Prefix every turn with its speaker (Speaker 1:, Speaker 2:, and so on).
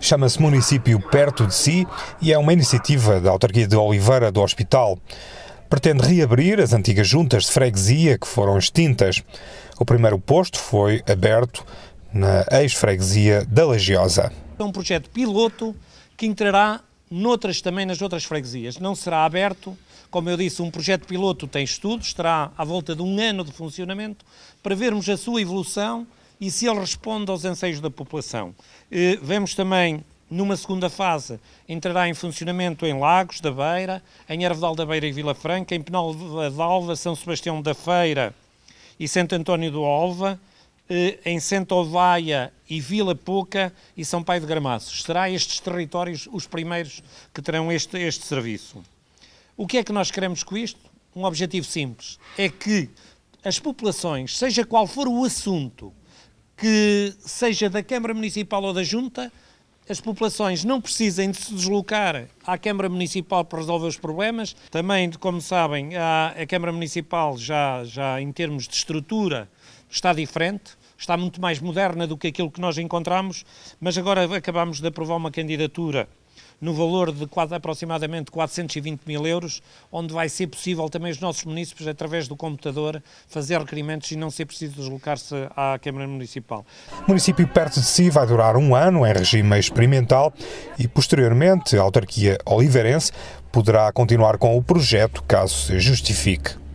Speaker 1: chama-se Município Perto de Si e é uma iniciativa da autarquia de Oliveira do Hospital. Pretende reabrir as antigas juntas de freguesia que foram extintas. O primeiro posto foi aberto na ex-freguesia da Legiosa.
Speaker 2: É um projeto piloto que entrará noutras, também nas outras freguesias. Não será aberto, como eu disse, um projeto piloto tem estudos, estará à volta de um ano de funcionamento, para vermos a sua evolução e se ele responde aos anseios da população. Eh, vemos também, numa segunda fase, entrará em funcionamento em Lagos da Beira, em Arvedal da Beira e Vila Franca, em Penalva da Alva, São Sebastião da Feira e Santo António do Alva, eh, em Santa Ovaia e Vila Pouca e São Pai de Gramaços. Será estes territórios os primeiros que terão este, este serviço. O que é que nós queremos com isto? Um objetivo simples: é que as populações, seja qual for o assunto, que seja da Câmara Municipal ou da Junta, as populações não precisem de se deslocar à Câmara Municipal para resolver os problemas. Também, como sabem, a, a Câmara Municipal já, já em termos de estrutura está diferente, está muito mais moderna do que aquilo que nós encontramos, mas agora acabamos de aprovar uma candidatura no valor de quase, aproximadamente 420 mil euros, onde vai ser possível também os nossos munícipes, através do computador, fazer requerimentos e não ser preciso deslocar-se à Câmara Municipal.
Speaker 1: O município perto de si vai durar um ano em regime experimental e, posteriormente, a autarquia oliveirense poderá continuar com o projeto caso se justifique.